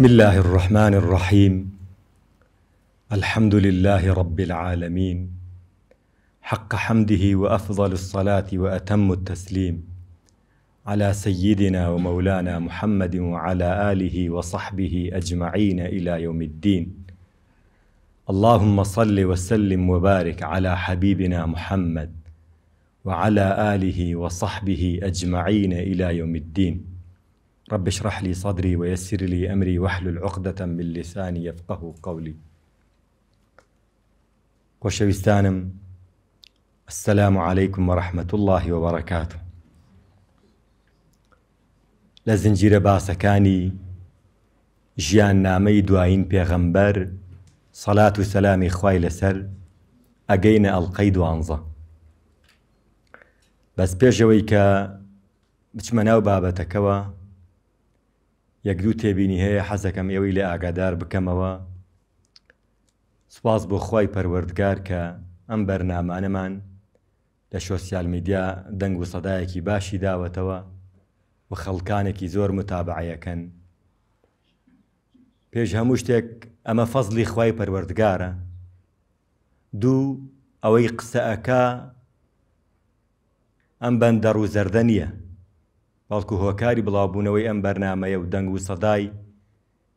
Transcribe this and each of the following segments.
بسم الله الرحمن الرحيم الحمد لله رب العالمين حق حمده وافضل الصلاه واتم التسليم على سيدنا ومولانا محمد وعلى اله وصحبه اجمعين الى يوم الدين اللهم صل وسلم وبارك على حبيبنا محمد وعلى اله وصحبه اجمعين الى يوم الدين رب اشرح لي صدري ويسر لي امري واحلل عقدة من لساني يفقه قولي خۆشەویستانم السلام عليكم ورحمة الله وبركاته لە زنجیرە باسەکانی ژیان نامەی دوایین پێغەمبەر سەلات و سەلامی خوای لەسەر ئەگەینە ئەلقەی دوانزە بەس پێشەوەی کە بچمە ناو یەک دوو تێبینی هەیە حەزەکەم ئێوەی لێ ئاگادار بکەمەوە سپاس بۆ خی پەروەردگار کە ئەم بەرنامانەمان لە شۆسیال میدیا دەنگ و سەدایەکی باشی داوەتەوە و خەڵکانێکی زۆر متابعەکەن پێش هەموو شتێک ئەمە فەزلی خی پەروەردگارە دوو ئەوەی قسەەکە ئەم بەندە ڕوو زەردە نییە بەڵکو هۆکاری بڵاوبوونەوەی ئەم بەرنمەیە و دەنگ و سەدای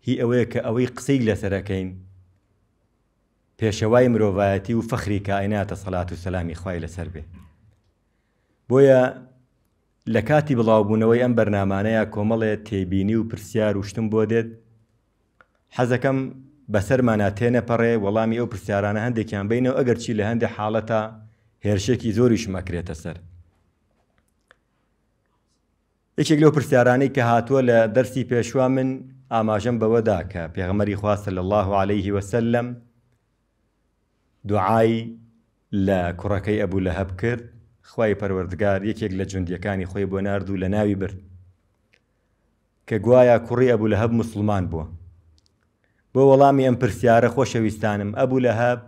هی ئەوەیە کە ئەوەی قسەی لەسەرەکەین پێشەوای مرۆڤایەتی و فەخری کائیناتە سەلات و سەلامی خی لەسەر بێ بۆیە لە کاتی بڵاوبوونەوەی ئەم بەرنمانەیە کۆمەڵێ تێبینی و پرسیار وشتم بۆ دێت حەزەکەم بەسەرمانە تێنەپەڕێ وەڵامی ئەو پرسیارانە هەندێکیان بینەوە ئەگەر چی لە هەندێک حاڵەتە هێرشێکی زۆریش مەکرێتە سەر یەکێک لەو پرسیارانەی کە هاتووە لە دەرسی پێشوا من ئاماژەم بەوەدا کە پێغمەری خواستە لە الله عليه وسلم دوعای لە کوڕەکەی ئەبوو لە هەب کرد خی پەروەردگار یەکێک لە جوندیەکانی خۆی بۆ نردوو لە ناوی برد کە گوایە کوڕی ئەبوو لە هەب مسلمان بووە بۆ وەڵامی ئەم پرسیارە خۆشەویستانم ئەبوو لە هەب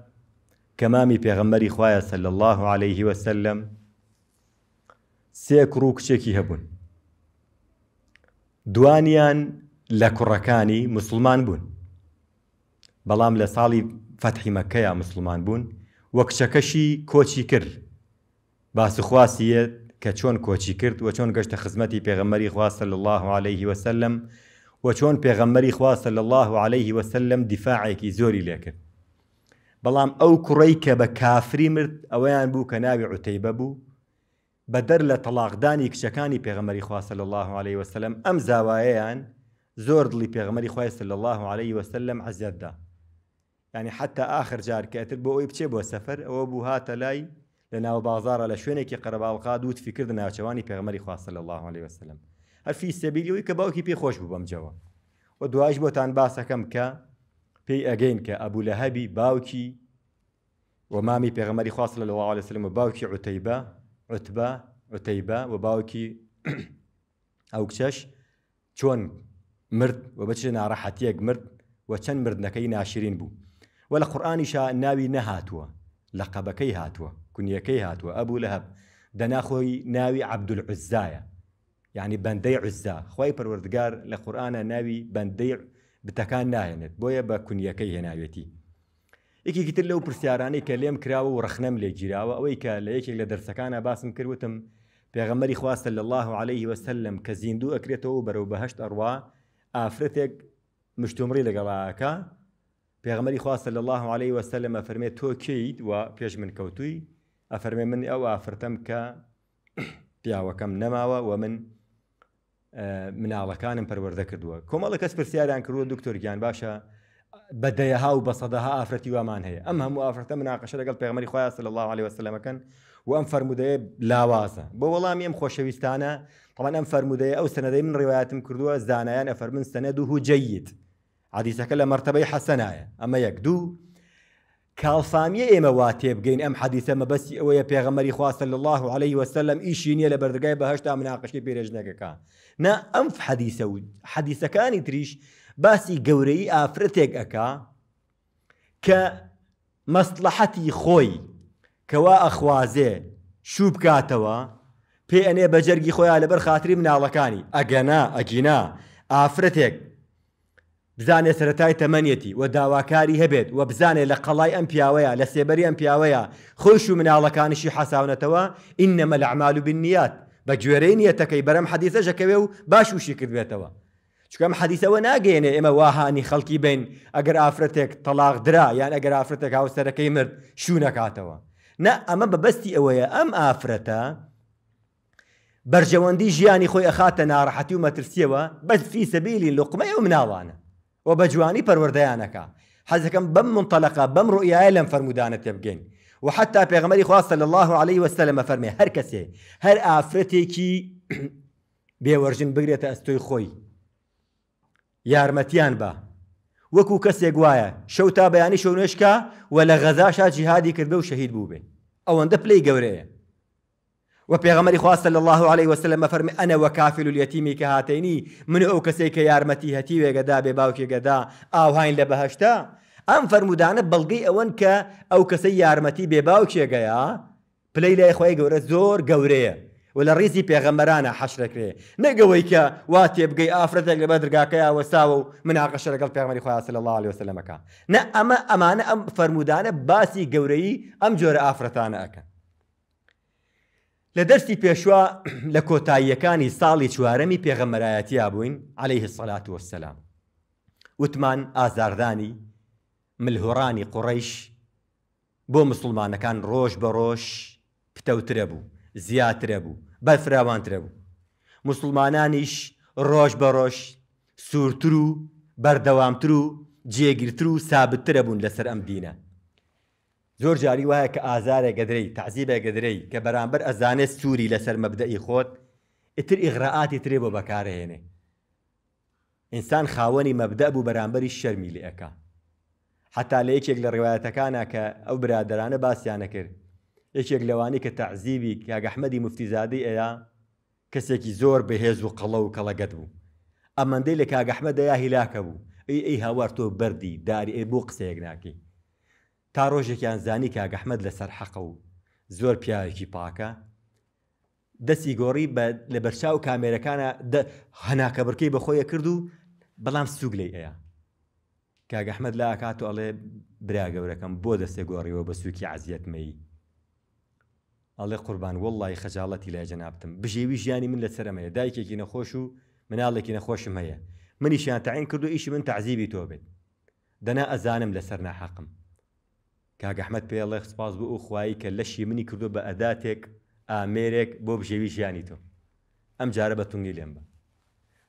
کە مامی پێغمبەری خوایە سەل الله عليه وسلم سێ کوڕ و کچێکی هەبوون دوانیان لە کوڕەکانی مسلمان بوون بەڵام لە ساڵی فەتحی مەکەیە مسلمان بوون وە کچەکەشی کۆچی کرد باسخواسیەت کە چۆن کۆچی کرد و چۆن گەشتە خزمەتی پێغەمەری خواسە لە الله عليه وسلم و چۆن پێغەمەری خواسە لە الله عليه وسلم دیفاعێکی زۆری لێکرد بەڵام ئەو کوڕی کە بە کافری مرد ئەوەیان بوو کە ناوی عوتەیبە بوو بە دەر لە تەلاقدانی کچەکانی پێغەمەری خواسە لە الله عليه وسلم ئەم زاوایەیان زۆر دڵی پێغمەری خواسە لە الله عليه وسلم عزیەتدا ینی حتا آخر جار کەتر بۆ ئەوی بچێ بۆ سەفەر ئەوە بوو هاتە لای لە ناو بازارە لە شوێنێکی قەرەباڵقا دووت فکرد ناوچەوانی پێغمەری خواسە لە الله عليه وسلم هەرفی سەبیلیەوەی کە باوکی پێخۆش بوو بەمجەوە و دوایش بۆتان باسەکەم کە پێی ئەگەین کە ئەبوو لە هەبی باوکی ومامی پێغمەری خواست لە لەواڵ لەسلم و باوکی عوتەیبە ڕتبە ڕتەیبە و باوکی ئەو کچەش چۆن مرد و بچ ناڕەحەتیەک مرد و چەند مردنەکەی ناشرین بوو و لە قورآانیش ناوی نەهاتووە لە قەبەکەی هاتووە کونیەکەی هاتووە ئەبوو لە هەب دەناخۆی ناوی عبدول عزایە یعنی بەندەی عزا خی پەروەردگار لە قورآانە ناوی بەندەی بتەکان ناهێنێت بۆیە بە کونیەکەی هێناوێتی یەکێکیتر لەو پرسیارانەی کە لێم کراوە و ڕخنەم لێ گیراوە ئەوەی کە لە یەکێک لە دەرسەکانە باسم کردوتم پێغەمەری خواستە لە الله عليه وسلم کە زیندوو ئەکرێتەوە بەرەو بەهشت ئەڕوا ئافرەتێک مشتومڕی لەگەڵاکە پێغمەری خواستە لە الله عليه وسلم ئەفەرمێت تۆ کیت و پێش من کەوتووی ئەفەرمێ من ئەو ئافرەتم کە پیاوەکەم نەماوە و من مناڵەکانم پەروەەردە کردووە کۆمەڵە کەس پرسیاریان کردووە دکتۆرگیان باشە بەدەیەها و بە سەدەها ئافرەتی وامان هەیە ئەم هەموو ئافرەتە مناقەشە لەگەڵ پێغمەری خۆیان سل الله عليه وسلمەکەن و ئەم فرەرمودەیە لاوازە بۆ وەڵامی ئەم خۆشەویستانە تەمان ئەم فرەرمودەیە ئەو سەنەدەی من ڕێواتم کردووە زانایان ئەفەرمن سەنەد و جید عادیسەکە لە مەرتبەی حەسەنایە ئەمە یەک دوو کاڵسامیە ئێمە وا تێبگەین ئەم حەدیسە مەبەستی ئەوەیە پێغەمەری خواستە لە الله عليه وسلم ئیشی نیە لە بەردگای بەهشتا مناقشی پێرێژنەکەەکە نا ئەم حەدیسە و حەدیسەکانی تریش باسی گەورەی ئافرەتێک ئەکا کە مەسلحەتی خۆی کەوا ئەخوازێ شوو بکاتەوە پێ ئەنێ بە جەرگی خۆیان لەبەر خااتری مناڵەکانی ئەگەنا ئەگینا ئافرەتێک بزانێ سەتای تەمەنیەتی و داواکاری هەبێت و بزانێ لە قەڵای ئەم پیاوەیە لە سێبەری ئەم پیاوەیە خۆش و مناڵەکانیشی حەساونەتەوە ئینەمە لە عمال و بنیات بە گوێرەی نیەتەکەی بەرەم حەدیثە ژەکەوێ و باش وشی کردوێتەوە چکەم حەدیسەوە ناگەێنێ اما واهاني خلقي بين أجر افرتك طلاق درا یان ئەگەر ئافرەتێک هاوسەرەکەی مرد شوو نەکاتەوە نە ئەمە بەبستی ئەوەیە ئەم ئافرەتە بەرژەوەندی ژیانی خۆی ئەخاتە ناڕەحەتی و مەترسیەوە بەس فی سەبیلی لقمە ئەو مناڵانە و بە جوانی پەروەردەیانەکە حەزەکەم بم منطلقة بم رؤيا لەم فرەرمودانە تێبگەین وحتى پێغمەری خواستە صلى الله عليه وسلم فرمي هركسي کەسێ افرتي كي بيورجن بگرێتە استوي خوي یارمەتیان بە وەکو کەسێک وایە شەو تا بەیانی شەونێشکە و لە غەزاشا جیهادی کردبە و شەهید بوو بێ ئەوەندە پلەی گەورەیە و پێغەمەری خواستە لە الله عليه وسلم مەفەرمی ئەنەوە کافل و یەتیمی کە هاتینی من ئەو کەسێک کە یارمەتی هەتی وێگەدا بێ باوکێگەدا ئاوهین لە بەهشتا ئەم فەرمودانە بەڵگەی ئەوەن کە ئەو کەسەی یارمەتی بێ باوکێگەیە پلەی لای خۆی گەورە زۆر گەورەیە و لە ڕیزی پێغەمەرانە حەشرەکرێ نەگەوەی کە وا تێبگەی ئافرەتێک لە بە دەرگاکەی وەساوە و مناقەش لەگەڵ پێغمەری خواصل الله عليه وسلمەکە نە ئەمە ئەمانە ئەم فەرمودانە باسی گەورەی ئەم جۆرە ئافرەتانە ئەەکەن لە دەستی پێشوا لە کۆتاییەکانی ساڵی چوارەمی پێغەمەرایەتیا بووین عليه سەلات وسلام وتمان ئازاردانی ملهۆڕانی قوڕیش بۆ مسلمانەکان ڕۆژ بە ڕۆژ پتەوترە بوو زیاترە بوو بە فراوانترە بوو مسلمانانیش ڕۆژ بە ڕۆژ سوورتر و بەردەوامتر و جێگیرتر و سابترە بوون لەسەر ئەم دینە زۆر جاری وایە کە ئازارە گەدرەی تعزیبە گەدرەی کە بەرامبەر ئەزانێت سووری لەسەر مەبدەی خۆت ئتر ئیغراعاتی ترێ بۆ بەکارهێنێ ئینسان خاوەنی مەبدە بوو بەرامبەری شەرمیلیەکە حتا لە یەکێک لە ڕێوایەتەکانە کە ئەو برادرانە باسییانە کرد یەکێک لەوانی کە تعزیبی کاگەحمەدی مفتیزادی ئەیا کەسێکی زۆر بەهێز و قەڵە و کەڵەگەت بوو ئەمەندەی لە کاگەحمەدەیا هیلاکە بوو ئەی ئەی هاوار تۆ بەری داری ئەی بۆ قسەیەک ناکەی تا ڕۆژێکیان زانی کاگەحمەد لەسەر حەقە و زۆر پیاوێکی پاکە دەستی گۆڕی لە بەرچاو کامێرەکانە هەناکە بڕکەی بەخۆیە کرد و بەڵام سوگ لی ئەیە کاگەحمەد لا کات و ئەڵێ برا گەورەکەم بۆ دەستێ گۆڕیەوە بە سوکی عزیەتمەی ئەڵێ قوربان وەڵی خەجاڵەتی لای جەنابتم بژێوی ژیانی من لە سەرمەیە دایکێکی نەخۆش و مناڵێکی نەخۆشم هەیە منیشیان تعین کرد و ئیشی من تعزیبی تۆ بێت دەنا ئەزانم لەسەر ناحقم کاگەحمد پێڵێ سپاس بۆ ئەو خوایی کە لەشی منی کردو بە ئەداتێک ئامێرێک بۆ بژێوی ژیانی تۆ ئەم جارە بە تونگی لێم بە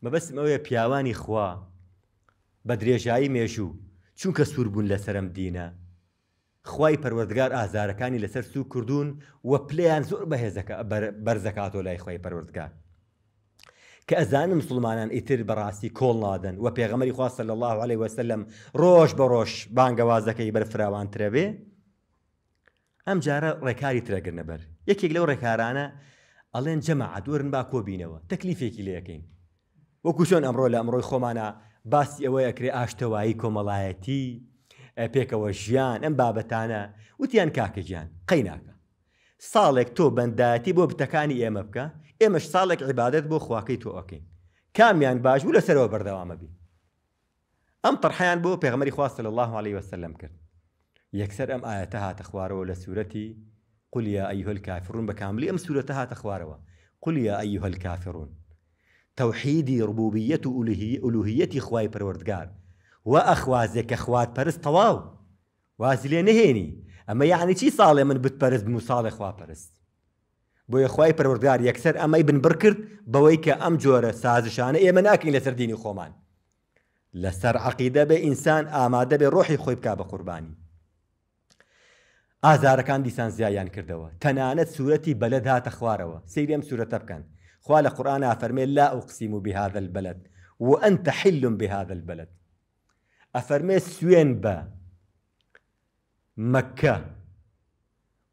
مەبەستم ئەوەیە پیاوانی خوا بە درێژایی مێژوو چونکە سوور بوون لەسرم دینە خی پەروەردگار ئازارەکانی لەسەر سو کردوون وە پلیان زۆر بەهێزەکە بەرزەکاتۆ لای خی پەروەردگار کە ئەزان مسلمانان ئیتر بەڕاستی کۆڵ نادەن وە پێغەمەری خواستە لە الله عليه وسلم ڕۆژ بە ڕۆژ بانگەوازەکەی بەرفراوان ترەبێ ئەم جارە ڕێکاری ترەگرنە بەر یەکێک لەو ڕێکارانە ئەڵێن جەماعات وەرن با کۆبینەوە تەکلیفێکی لەکەین وەکو شۆن ئەمڕۆ لە ئەمڕۆی خۆمانە باسی ئەوەیەکرێ ئاشتەوایی کۆمەڵایەتی پێکەوە ژیان ئەم بابەتانە وتیان کاکە گیان قەی ناکە ساڵێک تۆ بەندایەتی بۆ بتەکانی ئێمە بکە ئێمەش ساڵێک عیبادت بۆ خواکەی تۆ ئۆکەین کامیان باش بوو لەسەرەوە بەردەوامە بی ئەم تەرحیان بۆ پێغمەری خواست لە الله عليه وسلم کرد یەکسەر ئەم ئاەتە هاتە خوارەوە لە سوورەتی يا ايها الكافرون بكامل ام سورتها سوورەتە قل يا ايها الكافرون توحيدي ربوبيه ڕبوبیەت و ئولوهیەتی خوای واخوازك اخوات بارز طواو وازلي نهيني اما يعني شي ئەمە من بتپەرست بارز و ساڵێ خواپەرست بۆیە خی پەروەردگار یەکسەر ئەمەی بنبڕ کرد بەوەی کە ئەم جۆرە سازشانە اي ناکەین لەسەر دینی خومان لسر عقيدة بێ انسان آمادة بێ روحي خۆی بک بە قوربانی ئازارەکان دیسان زیایان کردەوە تەنانەت سوورەتی بەلە هاتە خوارەوە سیرێم سوورەتە بکەن خوا لە لا اقسم بهذا البلد وأنت حل بهذا البلد ئەفەرمێ سوێن بە مەکە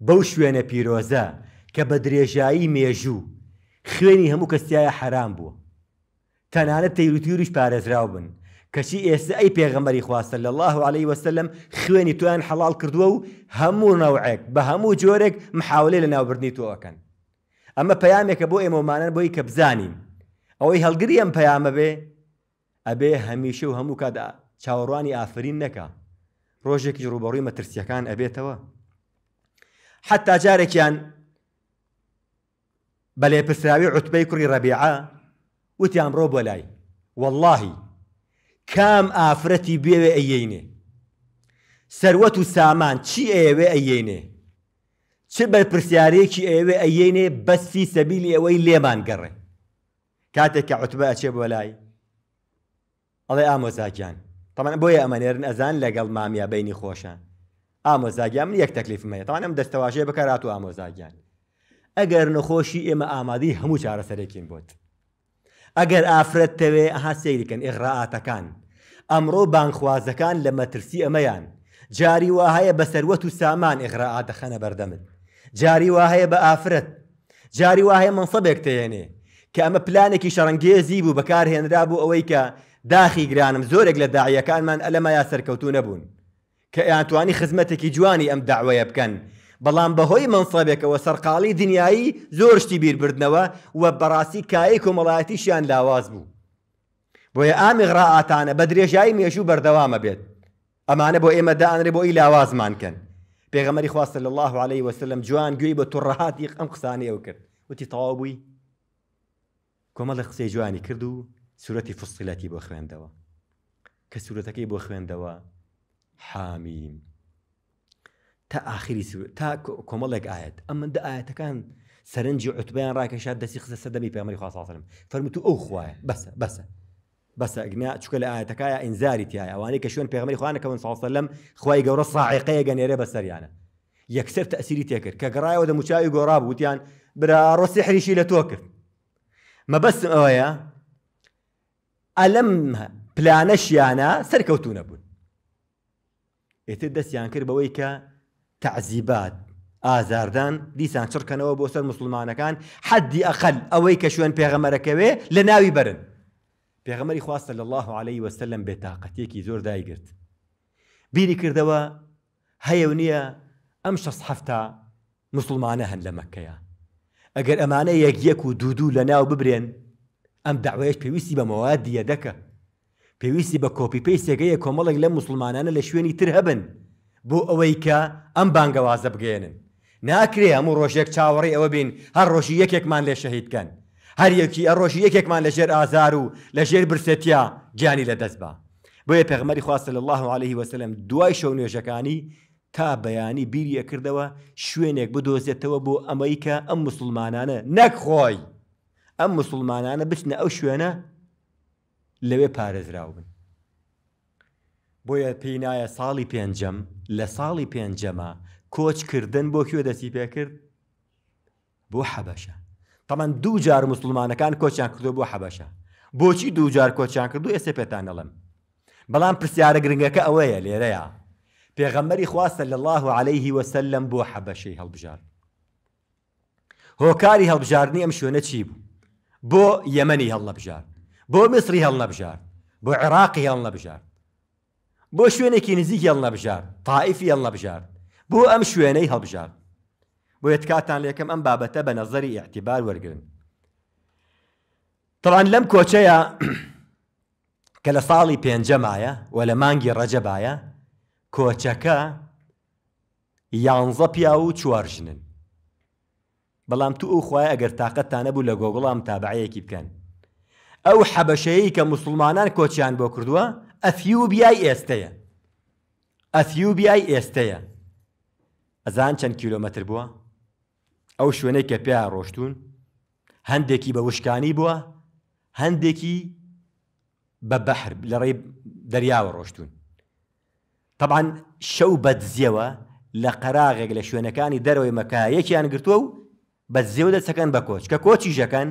بەو شوێنە پیرۆزە کە بە درێژایی مێژوو خوێنی هەموو کەسیایە حەرام بوو تەنانەت تەیروتیوریش پارێزراو بن کەچی ئێستا ئەی پێغەمەری خواستە لە الله عليه وسلم خوێنی تویان حەڵال کردووە و هەموو نەوعێک بە هەموو جۆرێک محاولێ لە ناوبردنی تۆەکەن ئەمە پەیامێکە بۆ ئێمەمانە بۆی کە بزانین ئەوەی هەڵگری ئەم پەیامە بێ ئەبێ هەمیشە و هەموو کەدا چاوەڕوانی ئافرین نەکە ڕۆژێکی ڕوبەڕووی مەترسیەکان ئەبێتەوە حتا جارێکیان بە لێپرسراوی عوتبەی کوڕی ڕەبیعە وتیان ڕۆ بۆ لای واللهی کام ئافرەتی بێوێ ئەیینێ سەروەت و سامان چی ئێوێ ئەیینێ چ بەرپرسیارێکی ئێوێ ئەیینێ بەسفی سەبیلی ئەوەی لێمان گەڕێ کاتێک کە عوتبە ئەچێ بۆ لای ئەڵێ ئامۆزاکیان تەمان بۆیە ئەمەنێرن ئەزان لەگەڵ مامیا بینی خۆشە ئامۆزاگیان من یەک تەکلیفمەیە تەوانم دەستەواژەیە بکارات و ئامۆزاگیان ئەگەر نەخۆشی ئێمە ئامادەی هەموو چارەسەرێکین بۆت ئەگەر ئافرەت تەوێ ئەها سەیریکەن ئێغراعاتەکان ئەمڕۆ بانخوازەکان لە مەترسی ئەمەیان جاری واهەیە بە سەروەت و سامان ئێغراعات دەخەنە بەردەمن جاری واهەیە بە ئافرەت جاری واهەیە منسەبێک تێنێ کە ئەمە پلانێکی شەڕنگێزی بوو بەکارهێنرا بوو ئەوەی کە داخی گرانم زۆرێک لە داعیەکانمان ئەلەما یا سەرکەوتو نەبوون کە ئەیانتوانی خزمەتێکی جوانی ئەم داوەیە بکەن بەڵام بەهۆی منصبێکەوە سەرقاڵی دنیایی زۆر شتی بیربردنەوە و بەڕاستی کایی کۆمەڵایەتیشیان لاواز بوو بۆیە ئامی غڕائاتانە بە درێژایی مێژوو بەردەوامە بێت ئەمانە بۆ ئێمە دانرێ بۆ ئی لاوازمان کەن پێغەمەری خواستە لە الله عليه وسلم جوان گوێی بە توڕەهاتی ئەم قسانەیەو کرد وتی تەواو بووی کۆمەڵە قسەی جوانی کرد و سورتي فصلت بو خوين دوا كسورتك بو خوين دوا حاميم تا آخر سورة تا كمالك آيات أما دا آيات كان سرنجي عتبان رايك شاد دسي خصة سدمي في أمري خاصة صلى فرمتو أو بس بس بس اجنا شكل آية تكايا انزاري تيايا واني كشون في أمري خوانا كمان صلى الله عليه وسلم خواي قورا صاعقية قاني ريبا سريانا يكسر تأثيري تيكر كقرايا ودا مشاي قورا بوتيان برا رو سحري شي لتوكر ما بس اويا ئەلم پلانەشیانە سەرکەوتو نەبوون ئێتر دەستیان کرد بەوەی کە تعزیبات ئازاردان دیسان چڕکەنەوە بۆ سەر مسلمانەکان حەدی ئەخەل ئەوەی کە شوێن پێغەمەرەکەوێ لە ناوی بەرن پێغەمەری خواستە لە الله عليه وسلم بێتاقەتێکی زۆر دایگرت بیری کردەوە هەیە نییە ئەم شەس هەفتە مسلمانە هەن لە مەکەیە ئەگەر ئەمانە یەک یەک و دوودوو لە ناو ببرێن ئەم داوایش پێویستی بە مەواد دیە دەکە پێویستی بە کۆپی پێی سێگەیە کۆمەڵێک لە مسلمانانە لە شوێنی تر هەبن بۆ ئەوەی کە ئەم بانگەوازە بگەێنن ناکرێ هەموو ڕۆژێک چاوەڕی ئەوە بین هەر ڕۆژی یەکێکمان لێ شەهیدکەن هەر یەکی ئە ڕۆژی یەکێکمان لە ژێر ئازار و لە ژێر برسێتیا گیانی لە دەست بە بۆیە پێغمەری خواستە لە الله عليه وسلم دوای شەو نوێژەکانی تا بەیانی بیریە کردەوە شوێنێک بدۆزێتەوە بۆ ئەمریکا ئەم مسلمانانە نەک خۆی ئەم مسلمانانە بچنە ئەو شوێنە لەوێ پارێزراو بن بۆیە پێینایە ساڵی پێنجەم لە ساڵی پێنجەمە کۆچکردن بۆ کوێ دەستی پێکرد بۆ حەبەشە تەمەەن دوو جار مسلمانەکان کۆچیان کردو بۆ حەبەشە بۆچی دوو جار کۆچیان کردو ئێستا پێتان دەڵم بەڵام پرسیارە گرنگەکە ئەوەیە لێرەیە پێغەمەری خواستە لە الله عليه وسلم بۆ حەبەشەی هەڵبژار هۆکاری هەڵبژاردننی ئەم شوێنە چی بوو بۆ یەمەنی هەڵەبژار بۆ مصری هەڵەبژار بۆ عێراقی هەڵەبژار بۆ شوێنێکی نزیک هەڵەبژار تاائفی هەڵەبژار بۆ ئەم شوێنەی هەڵبژار بۆ یەتکاتان لەکەم ئەم بابەتە بە نەزەری احتیبار وەرگن تەوان لەم کۆچەیە کە لە ساڵی پێنجەمایە و لە مانگی ڕەجەبایە کۆچەکە یانزە پیا و چوارژنن بەڵام تو ئەو خخوای ئەگەر تااقەتتانە بوو لە گۆگوڵام تابعەیەکی بکەن ئەو حەبەشەیە کە مسلمانان کۆچیان بۆ کردووە ئەفیوبیای ئێستەیە ئەفیوبیای ئێستەیە ئەزان چەند کیلۆمەتر بووە ئەو شوێنەی کە پێیان ڕۆشتون هەندێکی بە وشکانی بووە هەندێکی بە بەحر لە ڕێ دەریاوە ڕۆشتون طبعاان شەو بەدزیەوە لە قەراغێک لە شوێنەکانی دەرەوەی مەکایەکیان گرتووە و بە زێو دەچەکەن بە کۆچ کە کۆچیژەکەن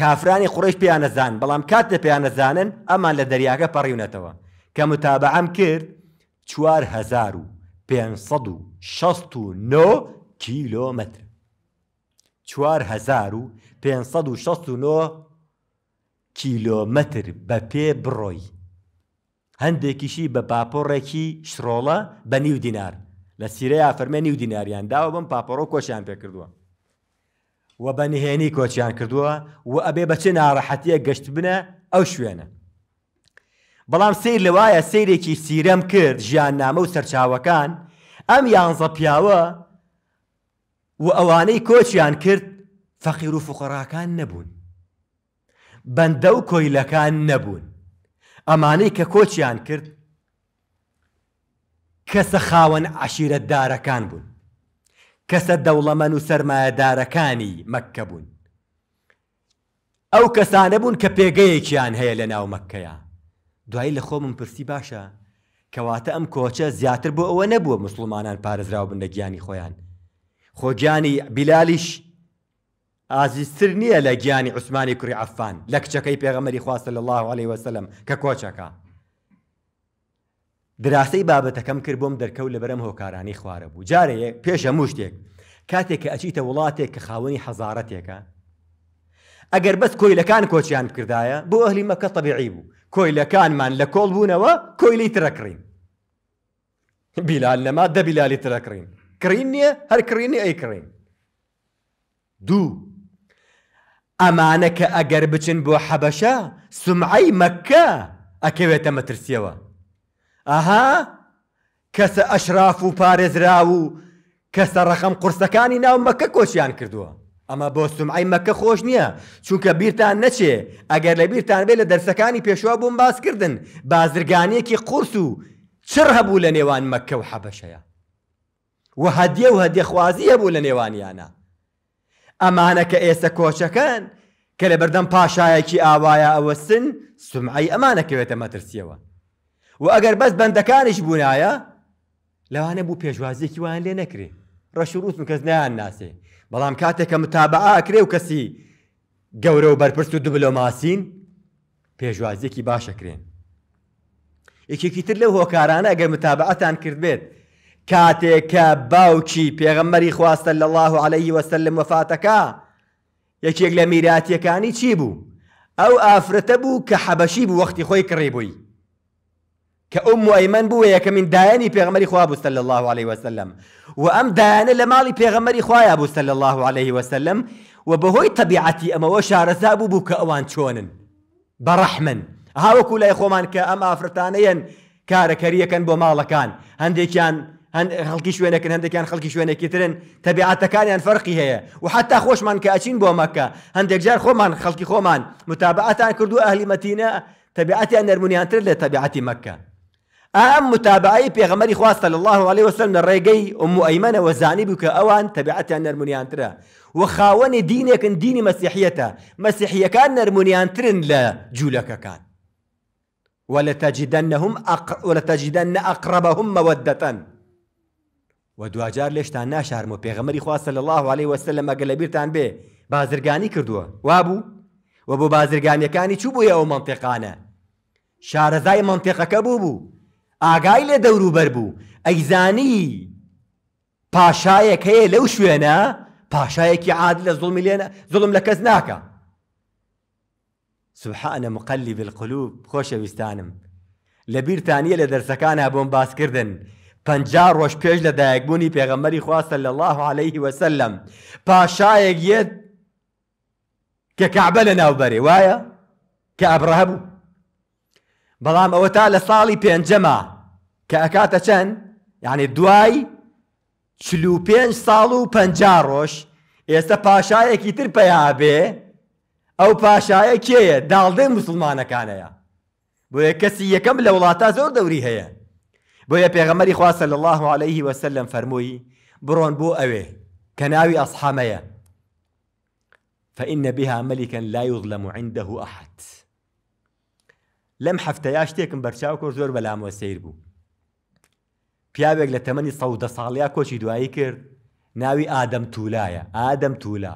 کافرانی قڕش پیانەزان بەڵام کات لە پیانەزانن ئەمان لە دەریاکە پەڕیونەتەوە کە متابعام کرد چوار هزار و پێ و شەست و نۆ کیلۆمەتر چوار هزار و پێ و شەست و نۆ کیلۆمەتر بە پێ بڕۆی هەندێکیشی بە پاپۆڕێکی شڕۆڵە بە نیو دینار لە سیرەیە فەرمە نیو دیناریان داوە بم پاپۆڕۆ کۆشیان پێ کردووە و بە نهێنی کۆچیان کردووە و ئەبێ بەچێ ناڕەحەتیە گەشت بنە ئەو شوێنە. بەڵام سیر لەوایە سیرێکی سیرەم کرد ژیان نامە و سەرچاوەکان ئەم یانزە پیاوە و ئەوانەی کۆچیان کرد فەقیر و فقڕاکان نەبوون. بەندە و کۆیلەکان نەبوون. ئەمانەی کە کۆچیان کرد کەسە خاوەن عشیرەت دارەکان بوون. کەسە دەوڵەمەن و سەرمایەدارەکانی مەککە بوون. ئەو کەسانە بوون کە پێگەیەکیان هەیە لە ناو مەککەیە. دوایی لە خۆم پرسی باشە کەواتە ئەم کۆچە زیاتر بۆ ئەوە نەبووە مسلمانان پارێزراو بن لە گیانی خۆیان. خۆگیانی بیلالیش ئازیستر نییە لە گیانی عوسمانی کوری عفان لە کچەکەی پێغەمەری خواستە لە الله عليه وسلم کە کۆچەکە. دراستەی بابەتەکەم کرد بۆم دەرکەوت لە بەرەم هۆکارانی خوارە بوو جارەیە پێشە مشتێک کاتێک کە ئەچیتە وڵاتێک کە خاوەنی حەزارەتێکە ئەگەر بەس کۆیلەکان کۆچیان کردایە بۆ ئەهلی مەکە تەبیعی بوو کۆیلەکانمان لە کۆڵ بوونەوە کۆیلی ترەکڕین بیلال نەما دەبیلالی ترەکڕین کڕین نییە هەر کڕینی ئەی کڕین دوو ئەمانە کە ئەگەر بچن بۆ حەبەشە سمعی مەکە ئەکەوێتە مەترسیەوە ئاها کەسە ئەشراف و پارێزرا و کەسە ڕقم قورسەکانی ناو مەکە کۆچیان کردووە ئەمە بۆ سمعی مەکە خۆش نییە چونکە بیرتان نەچێ ئەگەر لە بیرتان بێ لە دەرسەکانی پێشوا بووم باسکردن بازرگانیەکی قورس و چر هەبوو لە نێوان مەکە و حەبەشەیە و هەدیە و هەدیەخوازیە بوو لە نێوانیانە ئەمانە کە ئێستا کۆچەکەن کە لە بەردەم پاشایەکی ئاوایە ئەوە سن سمعی ئەمانەکەوێتە مەترسیەوە و ئەگەر بەس بەندەکانش بوونایە لەوانە بوو پێشوازیێکی وان لێ نەکرێ ڕەش ڕوت و کەس نیان ناسێ بەڵام کاتێککە متابعاکرێ و کەسی گەورە و بەرپرس و دوبلۆماسین پێشوازیێکی باشەکرێن یەکێکی تر لەو هۆکارانە ئەگەر متابعەتان کرد بێت کاتێککە باوکی پێغەممەری خواستە لە الله عليه وسلم وفاتەکە یەکێک لە میراتیەکانی چی بوو؟ ئەو ئافرەتە بوو کە حەبەشی بوو وەختی خۆی کڕێبووی كأم أيمن موایمان بووە یەکەمین دایانی پێغمەری خوا أبو سەل الله عليه وسلم وأم دان اللي مالي ماڵی پێغەمەری خوایە بوو الله عليه وسلم و بەهۆی تەبیعەتی ئەمەوە شارەزا بوو بوو کە ئەوان چۆنن بەڕەحمن هاوەکو لای خۆمان کە هندي كان هن خلقي شوي هەندێکیان هندي كان خلقي شوي شوێنێکی ترن كان يعني هەیە هي وحتى خوش من كاشين بو مكة هندي جار خۆمان خەڵکی خۆمان كردو أهل ئەهلی مەتینە تەبیعەتیان نەرمونیانتر لە تەبیعەتی مكة أهم متابعي پێغەمەری خواص صلى الله عليه وسلم لە ڕێگەی ئەم ئەیمەە وەزانی بوو کە ئەوان تەبیعەتیان ديني و مسيحية كان دینی مەسیحیەتە لا جولك كان ولا تجدنهم أق... تجدن أقربهم مودة ودواجار لێشتان شهر مو پێغەمەری خواص صلى الله عليه وسلم قال لە بیرتان به بازرگانی كردوا وابو وابو بۆ كاني چوو بووە منطقانا منتیقانە شارەزای منتیقەکە بوو بوو ئاگای لێ دەوروبەر بوو ئەیزانی پاشایەک هەیە لەو شوێنە پاشایەکی عاد لە زڵمی لێنە زڵم لە کەس ناکە سبحانە مقللی بالقلوب خۆشەویستانم لە بیرتانیە لە دەرسەکانە بۆم باسکردن پجا ڕۆژ پێش لە دایکبوونی پێغەمەری خواستە لە الله عليه وسلم پاشایەک یەت کە کەعبە لە ناوبەرێ وایە کە ئەبرەهە بوو بەڵام ئەوە تا لە ساڵی پێنجەمە کە ئەکاتە چەند یعنی دوای چلو پێنج ساڵ و پنج ڕۆژ ئێستا پاشایەکی تر پەیابێ ئەو پاشایە کێیە داڵدەی مسلمانەکانەیە بۆیە کەسی یەکەم لە وڵاتە زۆر دەوری هەیە بۆیە پێغەمەری خواسە لە الله عليه وسلم فەرمووی بڕۆن بۆ ئەوێ کە ناوی ئەسحامەیە فإن بها ملكا لا يظلم عنده أحد لەم هەفتەیە شتێکم بەرچاو کرد زۆر بەلامەوە سیر بوو پیاوێک لە تەمەنی سەودە ساڵیا کۆچی دوایی کرد ناوی ئادەم تولایە ئادەم تولا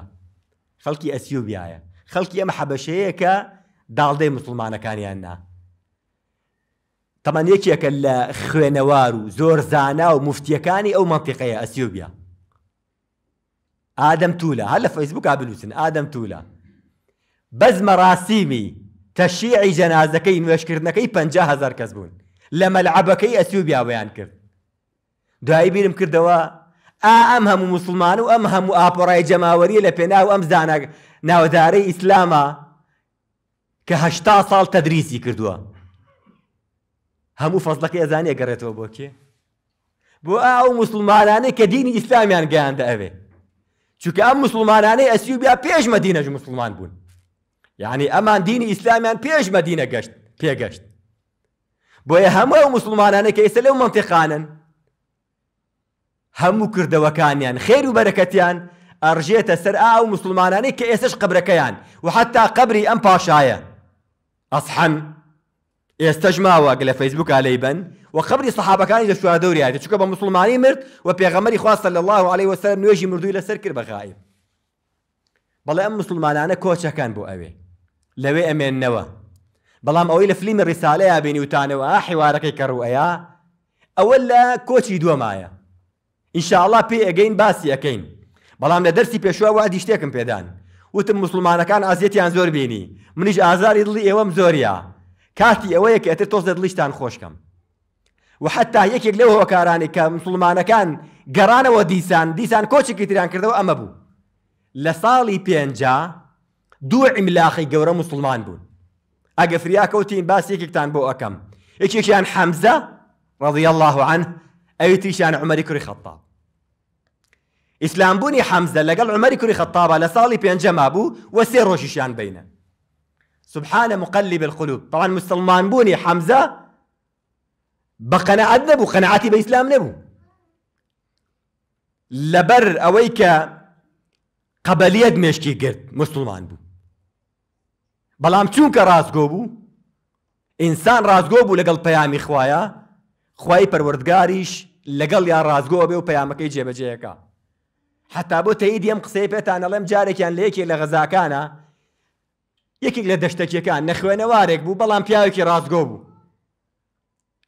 خەڵکی ئەسیوبیایە خەڵکی ئەمە حەبەشەیە کە داڵدەی مسلمانەکانیان نا تەمەەن یەکێکە لە خوێنەوار و زۆر زانا و مفتیەکانی ئەو منتیقەیە ئەسیوبیا ئادەم تولا هەر لە فەیسبووکا بنووسن ئادەم تولا بەزمە ڕاستیمی تەشیعی جەنازەکەی نوێشکردنەکەی 500 هزار کەس بوون لە مەلعبەکەی ئەسیوبیا ویان کرد دوایی بیرم کردەوە ئا ئەم هەموو مسلمان و ئەم هەموو ئاپۆڕای جەماوەریە لە پێناو ئەم زانە ناوەدارەی ئیسلامە کەه ساڵ تەدریسی کردووە هەموو فەزلەکە ئەزانانی گەڕێتەوە بۆ کێ بۆ ئاو مسلمانانەی کە دینی ئیسلامیان گەیاندە ئەوێ چونکە ئەم مسلمانانەی ئەسیوبیا پێش مەدینەژ مسلمان بوون یعنی ئەمان دینی ئیسلامیان پێش مەدینە گەشت پێگەشت بۆیە هەموو مسلمانانە کە ئێستا لەو منتیقانن همو كردوكان يعني خير وبركتيان أرجيت السرعة ومسلماني كيسش قبركيان وحتى قبري أم باشايا أصحن يستجمع على فيسبوك عليبا وخبري صحابة كان إذا شو دوري هذا شو مسلماني مرت وبيغمري خاص صلى الله عليه وسلم نويجي مردو إلى سركر بغائب بلا أم مسلمان أنا كوتشا كان بو أبي لوي أمين نوا بلا أم أويل فليم الرسالة يا بيني وتاني وأحي وارقي كرو أيا أولا كوتشي دو مايا ئینشاءڵا پێی ئەگەین باسی ئەەکەین بەڵام لە دەرسی پێشوە وا دیشتێکم پێدان وتم مسلمانەکان ئازیەتیان زۆر بینی منیش ئازاری دڵی ئێوەم زۆریە کاتی ئەوەیە کە ئەتر تۆز دەدلیشتان خۆشکەم و حتا یەکێک لەو هۆکارانی کە مسلمانەکان گەڕانەوە دیسان دیسان کۆچێکی تریان کردەوە ئەمە بوو لە ساڵی پێنجا دوو عیملاخی گەورە مسلمان بوون ئەگە فریاکەوتین باس یەکێکتان بۆ ئەەکەم یەکێکیان حەمزە ڕضی الله عنه كري خطاب. إسلام خەتاب حمزة حەمزە لەگەڵ عمەری کوری خەتابە لە ساڵی پێنجەما بوو وسير سێ شان بينه سبحان مقلب القلوب طبعا مسلمان بني حمزه بقنا ادنبو قناعتي باسلام نبو لبر اويك قبليه ئەوەی قرد مسلمان بو بلام چونکە راس قوبو انسان راس قوبو لقل بيامي خوايا خواي پەروەردگاریش لەگەڵ یان ڕازگۆ بێ و پەیامەکەی جێبەجەیەەکە حتا بۆ تەید ئەم قسەی پێتان ئەڵێم جارێکیان لە یەکێک لە غەزاکانە یەکێک لە دەشتێکیەکان نەخوێنەوارێک بوو بەڵام پیاوێکی ڕازگۆ بوو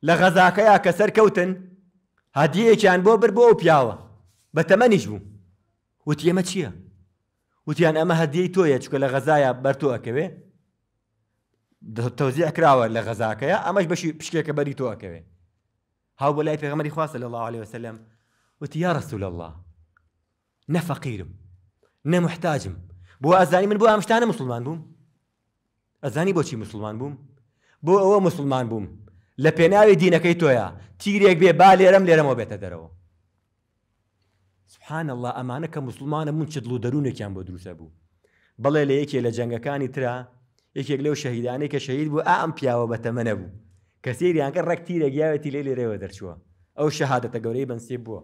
لە غەزاکەیە کە سەرکەوتن هەدیەکیان بۆ بر بۆ و پیاوە بە تەمەنیش بوو وتی ئەمە چییە؟ وتیان ئەمە هەدیی تۆیە چکە لە غەزایە بەرتۆەکەوێ تەوزیع کراوە لە غەزاکەیە ئەمەش بەشی پشکێکە بەری تۆەکەوێ هاو بولاي پیغمبری خواه صلی الله علیه وسلم وتی یا رسول الله نه فقیرم نه محتاجم بو ئەزانی من بو ئەمشتانە مسلمان بوم بووم بو بۆچی مسلمان بوم بو او مسلمان بووم لە پێناوی دینەکەی تۆیە تیرێک بێ با لێرەم لێرەمەوە بێتە درو سبحان الله ئەمانە کە مسلمانە من چدڵ و دەروونێکیان بۆ دروسە بوو بەڵێ لە یەکێ لە جەنگەکانی ترا یەکێک لەو شەهیدانەی کە شەهید بو ام پیاو پیاوە بەتەمەنە بوو کەسێریانکە ڕەکتیرە گیاوەتی لێ لێرەوە دەرچووە ئەو شەهادەتە گەورەی بەنسێ بووە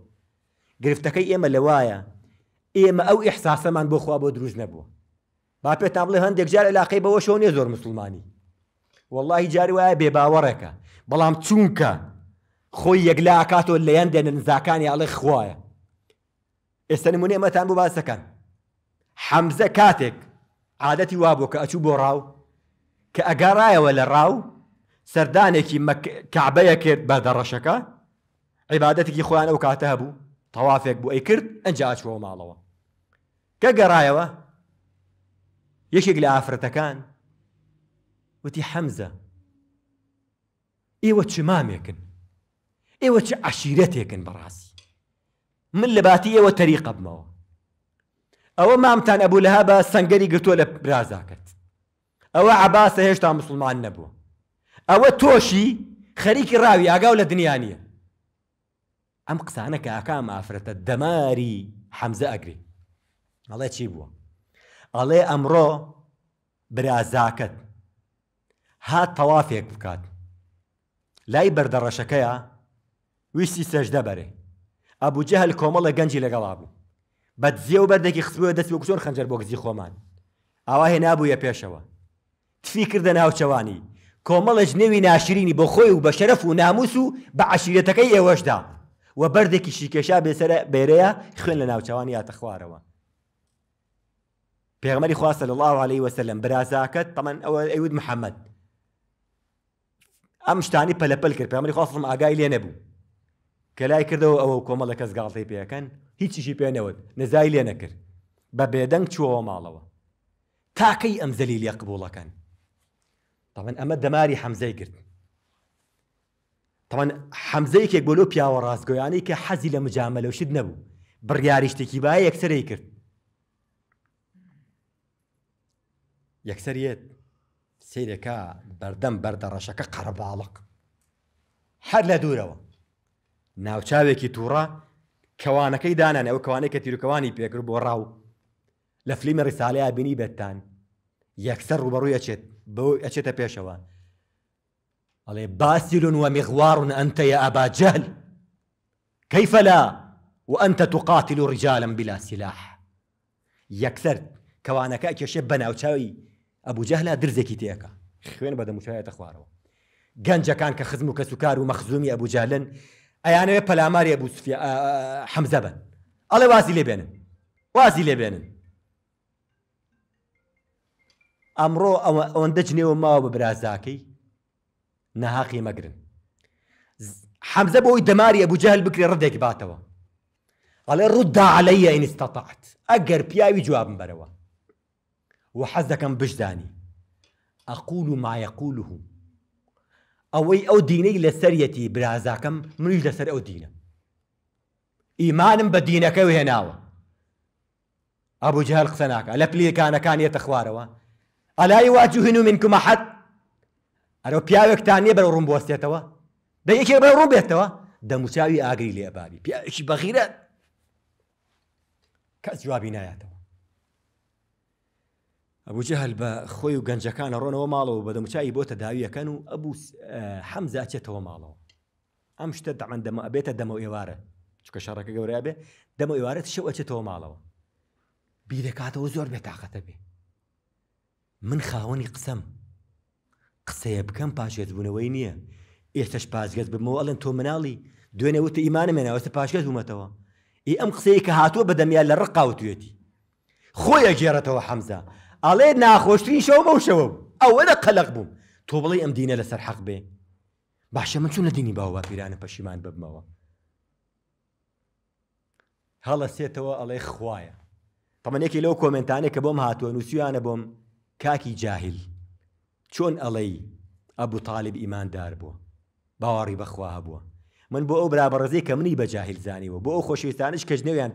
گرفتەکەی ئێمە لەوایە ئێمە ئەو ئحساسەمان بۆ خوا بۆ دروست نەبووە با پێ تا بڵێ هەندێک جار علاقەی بەوە شەو نێ زۆر مسلمانی واللهی جاری وایە بێباوەڕێکە بەڵام چونکە خۆی یەکلاکاتۆ لە یەن دێنە نزاکانی ئاڵێ خوایە ئێستا نمونێ ئەمەتان بۆ باسەکەن حەمزە کاتێک عادەتی وا بۆ کە ئەچوو بۆ ڕاو کە ئەگەڕایەوە لە ڕاو سرداني کی مک کعبه کرد بر عبادتك که او کاته طوافك بو ایکرد انجاش و مالوا که جرای و یکی گل آفرت کان و حمزه ای و چی مامی کن ای و چی عشیرتی کن براسی من لباتی و طریق بما او مام تن ابو لهابا سنگری گرتو لب رازاکت او عباس هشتا مسلمان نبوه ئەوە تۆشی خەریکی ڕاوی ئاگاو لە دنیا نیە ئەم قسانە کە ئاکا مافرەتە دەماری حەمزە ئەگری ئەڵێ چی بووە ئەڵێ ئەمڕۆ برازاکەت هات تەوافێک بکات لای بەردەڕەشەکەیە ویستی سەجدە بەرێ ئەبووجە هەل کۆمەڵە گەنجی لەگەڵا بوو بە دزیێ و بەردێکی خسبووە دەست و کچۆر خەنجەر بۆ گزی خۆمان ئاوا هێنابوویە پێشەوە تفی کردە ناوچەوانی کۆمەڵش نێوی ناشرینی بۆ خۆی و بە شەرف و ناموس و بە عشیرەتەکەی ئێوەشدا و بەردێکی شیکێشا بێسرە بێرەیە خوێن لە ناوچوانی یاتە خوارەوە پێغمەری خواستە الله عليه وسلم برازاکەت تەمەەن ئەوە ئەود محەممەد ئەم شتانی پەلەپەل کرد پێمەری خواستم ئاگای لێ نەبوو کە لای کردەوە ئەوە کۆمەڵە کەس گاڵتی پێەکەن هیچیشی پێنەوت نزای لێ نەکرد بە بێدەنگ چوەوە ماڵەوە تاکەی ئەم زەلیلیە قبوڵەکەن تاوان ئەمە دەماری حەمزەی گرت تاوان حەمزەیەکێک بۆلو پیاوە ڕاستگۆیانەی کە حەزی لە مجامەلەوشت نەبوو بڕیاری شتێکی باە یەکسەری کرد یەکسەرێت سیرەکە بەردەم بەردەڕەشەکە قەرباڵق هەر لە دوورەوە ناوچاوێکی تووڕە کەوانەکەی دانان ئەو کەوانەیە کە تیرکەوانی پێکرد بۆ ڕاو لە فلیمە ڕیساالەیە بینی بێتان یەکسەر ڕوبەڕوویەچێت بەو ئەچێتە پێشەوە ئەڵێ إيه، باسیلون ومغوارون انت يا أبا جهل كيف لا وأنت تقاتل رجالا بلا سلاح كوانا کەوانەکە شبنا بە ناوچاوی ئەبوو جەهلا درزێکی تێەکە خوێن بەدەموچایەتە خوارەوە گەنجەکان کە خزم و کە سوکار و مەخزومی ئەبوو جالن ئەیانەوێ پەلاماری ئەبوو آه، آه، حەمزە بن ئەڵێ إيه، وازی لي بێنن وازی لێ بێنن او اندجني وما ماوە نهاقي مقرن حمزه بوي دماري ابو جهل بكري ردك باتوا قال رد علي ان استطعت اقر بياوي جواب بروا وحزك بجداني اقول ما يقوله و مایەقوله ئەوەی ئەو دینەی لەسەرەتی برازاکەم منیش لەسەر ئەو دینە ئیمانم بە دینەکەی هێناوە ئەبوجهل قسە ناکە لە كان كان يتخواروا ألا یواجهین و منکم ئەحەد ئەرۆ پیاوێکتان نیە بەرە ڕوون بوەستێتەوە دەیەکێ بە ڕوون بێتەوە دەموچاوی ئاگری لێبابی پیاوێکی بەغیرە کەس جوابی نایاتەوە ئەبووجە هەل بە خۆی و گەنجەکانە ڕۆنەوە ماڵەوە بە دەموچایی بۆتە داویەکەن و ئەبوو آه، حەمزاچێتەوە ماڵەوە ئەم شتە دەمەند دەمە ئەبێتە دەمە و ئێوارە چکە شەڕەکە گەورە بێ دەمە ئێوارەت شەو ئەچێتەوە ماڵەوە بیرەکاتەوە زۆر بێتاقەتە بێ من خاوەنی قسەم قسەیە بکەم پاشێت بوونەوەی نییە ئێستش پازگەز بمەوە ئەڵێن تۆ مناڵی دوێنەوەتە ئیمانەمێنەوەستە پاشگەز بوومەتەوە ئی ئەم قسەیە کە هاتووە بەدەمیان لە ڕقاوتوێتی خۆیە گێڕێتەوە حەمزە ئەڵێ ناخۆشترین شەو بەو شەوە ئەوەدە قەلق بووم تۆ بڵێ ئەم دینە لەسەر حەق بێ باشە من چون لە دینی باوە پیرانە پەشیمان ببمەوە هەڵە سێتەوە ئەڵێ خوایە تەمەنێکی لەو کۆمنتانێک کە بۆم هاتووە نووسیانە بۆم كاكي جاهل شون ئەڵەی ابو طالب ايمان داربو باوري بخوا هەبووە من بۆ ئەو برابڕزی کە منی بە جاهل زانیوە بۆ ئەو خۆشویستانش کەژنەوەیان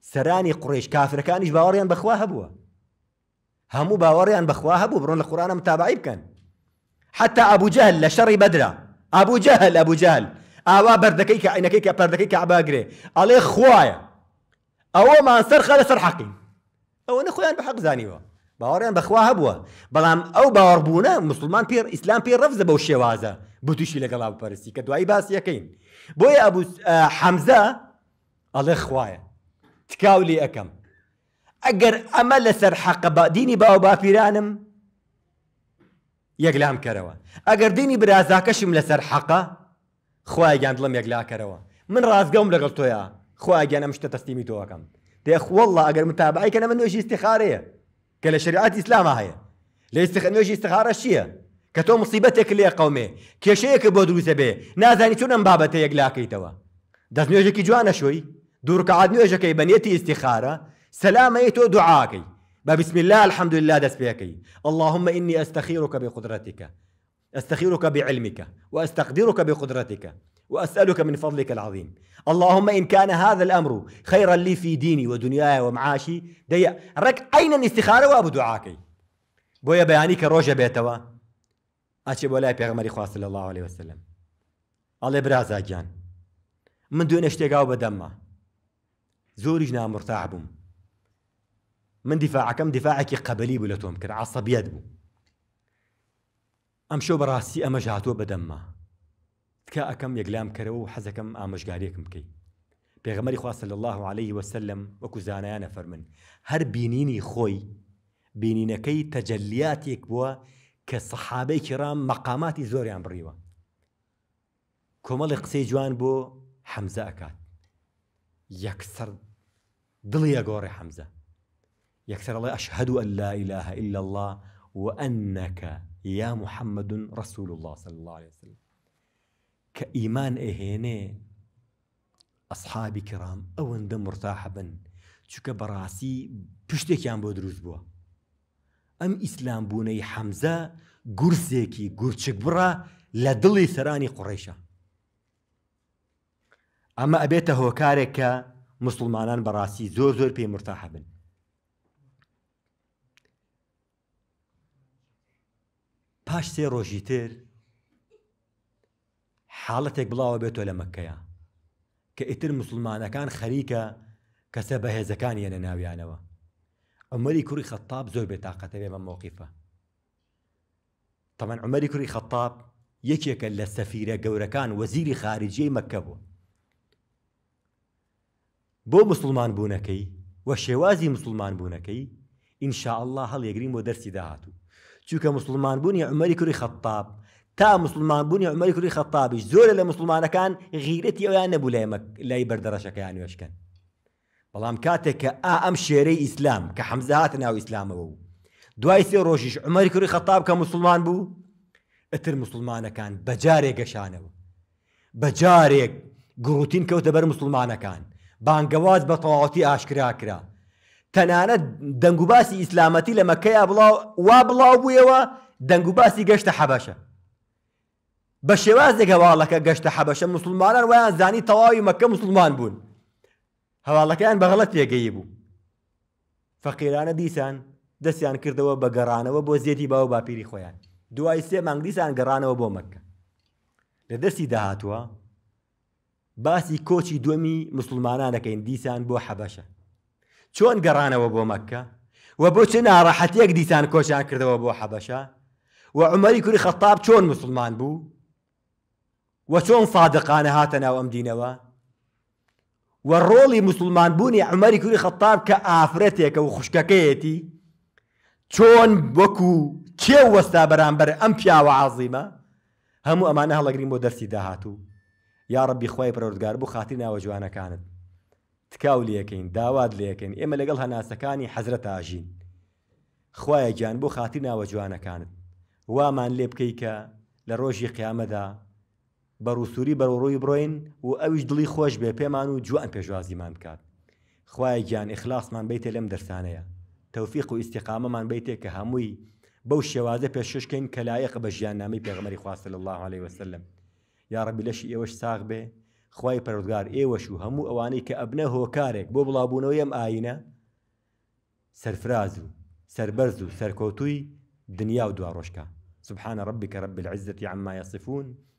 سراني قريش قڕێش کافرەکانیش باوەڕیان بەخوا هەبووە هەموو باوەڕیان بەخوا هەبوو بڕۆن لە قورانە تابعی بکەن حتا ئابوجهل لە بدرا ابو جهل ابو جهل اوا کە عینەکەی کە عباقري کە خوايا او ما ئەوەمان سەرخە سر حەقین ئەوە نە خۆیان بە حەق زانیوە باوەڕیان بەخوا هەبووە بەڵام ئەو باوەڕبوونە مسلمان پێ ئیسلام پێ ڕفزە بەو شێوازە بتوشی لەگەڵا پەرستی کە دوایی باس یەکەین بۆیە ئەبوو حەمزە ئەڵێ خوایە تکاو لێ ئەەکەم ئەگەر ئەمە لەسەر حەقە با دینی باو باپیرانم یەکلام کەرەوە ئەگەر دینی برازاکەشم لەسەر حەقە خوای گەاندڵم یەکلاکەرەوە من ڕازگەم لەگەڵ تۆیە خوای گەنم شتە تەستیمی تۆەکەم دێخوەڵە ئەگەر متابعیکەنە من نوێژی استیخارەیە کە لە شریعت ئیسلام هەیە استخارة الشيعة كتو مصيبتك اللي تۆ قومي كي قومێ کێشەیەکە بۆ نازاني بێ نازانی چون ئەم بابەتە یەک لاکەیتەوە دەست جوانا شوي شوی دوورکەعاد نوێژەکەی بنيتي استخارة سەلامەی تۆ دعاكي بە بسم الله الحمد لله دەست بيكي اللهم إني أستخيرك بقدرتك أستخيرك بعلمك وأستقدرك بقدرتك وأسألك من فضلك العظيم اللهم إن كان هذا الأمر خيرا لي في ديني ودنياي ومعاشي دي رك أين الاستخارة وأبو دعاكي بويا بياني كروجة بيتوا أشي بولاي بيغمري خواه صلى الله عليه وسلم الله برازا جان من دون اشتقاو بدمه زۆریش مرتاح بووم من دفاعك دیفاعێکی دفاعك قبلي لە تۆم عصبيات بو امشو براسي شەو بەڕاستی تکە ئەەکەم یەکلام کەرەوە و حەزەکەم ئامەژگاریەکم بکەیت پێغەمەری خواستە لە الله عليه وسلم وەکو فرمن هر هەر بینینی خۆی بینینەکەی تجليات بووە کە كرام کرام مەقاماتی زۆریان بڕیوە کۆمەڵی قسەی جوان بو حمزه ئەکات یەکسەر دڵی يا حمزه يكسر الله اشهد ان لا إله إلا الله وأنك يا محمد رسول الله صلى الله عليه وسلم کە ئیمان ئەهێنێ ئەسحابی کرام ئەوەندە مرتاح بن چونکە بەڕاستی پشتێکیان بۆ دروست بووە ئەم ئیسلام بوونەی حەمزە گورسێکی گورچک بڕە لە دڵی سەرانی قڕیشە ئەمە ئەبێتە هۆکارێک کە مسلمانان بەڕاستی زۆر زۆر پێی مرتاح بن پاش سێ ڕۆژی تر حاڵەتێک بڵاوە بێتۆ لە مەکەیە کە ئیتر مسلمانەکان خەریکە کەسە بەهێزەکان یەنە ناویانەوە عمەری کوری خەتاب زۆر بێتاقەتەوێ بە مۆقیفە تەمەەن عمەری کوری خەتاب یەکێکە لە سەفیرە گەورەکان وەزیری خارجیەی مەکە بوو بۆ مسلمان بوونەکەی وە شێوازی مسلمان بوونەکەی ئینشاءله هەڵیەگرین بۆ دەرسی داهاتوو چونکە مسلمان بوونی عمەری کوری خەتاب تا مسلمان بوونی عمەری کوری خەپابیش زۆر لە مسلمانەکان غیرەتی ئەویان نەبوو لای لای بەردەڕەشەکەیان وێشکن بەڵام کاتێک کە ئا ئەم شێرەی ئیسلام کە حەمزات ناو ئیسلامەوە و دوای سێ ڕۆژیش عمەری کوری خەتاب کە مسلمان بوو ئەتر مسلمانەکان بەجارێک گەشانەوە بەجارێک گروتین کەوتە بەر مسلمانەکان بانگەواز بە تەواوەتی ئاشکرا کرا تەنانەت دەنگوباسی ئیسلامەتی لە مەکەیا بڵاو وا بڵاو بوویەوە دەنگوباسی گەشتە حەبەشە بە شێوازێک هەواڵەکە گەشتە حەبەشە مسلمانان ویان زانی تەواوی مەکە مسلمان بوون هەواڵەکەیان بەغڵەت پێگەیی بوو فەقیرانە دیسان دەستیان کردەوە بە گەڕانەوە بۆ زیێتی باو باپیری خۆیان دوای سێ مانگلیسان گەڕانەوە بۆ مەکە لە دەستی داهاتووە باسی کۆچی دومی مسلمانانەکەین دیسان بۆ حەبەشە چۆن گەڕانەوە بۆ مەکە و بۆ چ ناڕەحەتەک دیسان کۆچیان کردەوە بۆ حەبەشە و عمەری کوری خەتاب چۆن مسلمان بوو وە چۆن سادقانە هاتە ناو ئەم دینەوە و ڕۆڵی مسلمان بوونی ئەمەری کوری خەتاب کە ئافرەتێکە و خوشکەکەیەتی چۆن وەکو کێ وەستا بەرامبەر ئەم پیاوە عازیمە هەموو ئەمانە هەڵەگرین بۆ دەرسی داهاتوو یا ڕبی خی پرۆردگار بوو خاتی ناوە جوانەکانت تکاو لەکەین داوات لەکەین ئێمە لەگەڵ هەناسەکانی حەزرە ئاژین خوایە گیان بۆ خاتی ناوە جوانەکانت وامان لێ بکەی کە لە ڕۆژی قیامەدا بەڕوسوری بەڕۆی بڕۆین و ئەویش دڵی خۆش بێ پێمان و جوان پێشوازیمان بکات خوای گیان ئیخلاسمان بیتێ لەم دەرسانەیە تەوفیق و ئیسیقامەمان بیتێ کە هەمووی بەو شێوازە پێششکەین کە لایەق بە ژیان نامی پێغمەری خواستە لە الله عليه وسلم یاڕبی لەشی ئێوەش ساغ بێ خی پەرودگار ئێوەش و هەموو ئەوانەی کە ئەبنە هۆکارێک بۆ بڵاوبوونەوەی ئەم ئاینە سەرفراز و سربەرز و سەرکۆتووی دنیا و دواڕۆژکە سبحانە ڕبی کە ڕب العزت عما يصفون